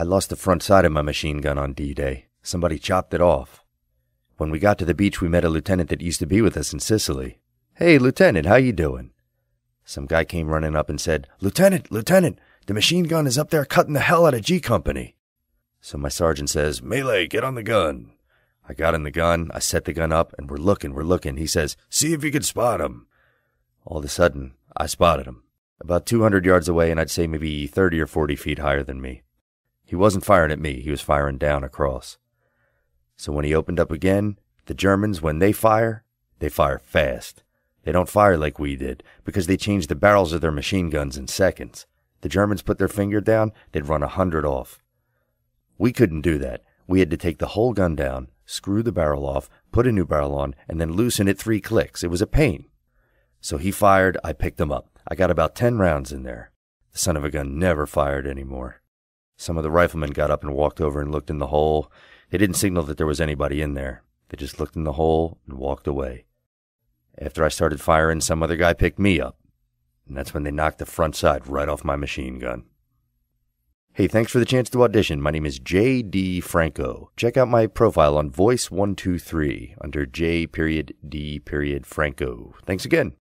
I lost the front side of my machine gun on D Day. Somebody chopped it off. When we got to the beach, we met a lieutenant that used to be with us in Sicily. Hey, lieutenant, how you doing? Some guy came running up and said, Lieutenant, lieutenant, the machine gun is up there cutting the hell out of G Company. So my sergeant says, Melee, get on the gun. I got in the gun, I set the gun up, and we're looking, we're looking. He says, See if you can spot him. All of a sudden, I spotted him. About 200 yards away, and I'd say maybe 30 or 40 feet higher than me. He wasn't firing at me, he was firing down across. So when he opened up again, the Germans, when they fire, they fire fast. They don't fire like we did, because they change the barrels of their machine guns in seconds. The Germans put their finger down, they'd run a hundred off. We couldn't do that. We had to take the whole gun down, screw the barrel off, put a new barrel on, and then loosen it three clicks. It was a pain. So he fired, I picked him up. I got about ten rounds in there. The son of a gun never fired anymore. Some of the riflemen got up and walked over and looked in the hole. They didn't signal that there was anybody in there. They just looked in the hole and walked away. After I started firing, some other guy picked me up, and that's when they knocked the front side right off my machine gun. Hey, thanks for the chance to audition. My name is J.D. Franco. Check out my profile on Voice123 under J.D. Franco. Thanks again.